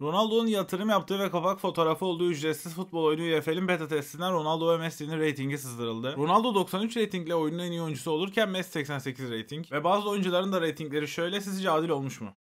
Ronaldo'nun yatırım yaptığı ve kapak fotoğrafı olduğu ücretsiz futbol oyunu UEFA'nın beta testinden Ronaldo ve Messi'nin reytingi sızdırıldı. Ronaldo 93 reytingle oyunun en iyi oyuncusu olurken Messi 88 reyting ve bazı oyuncuların da reytingleri şöyle sizce adil olmuş mu?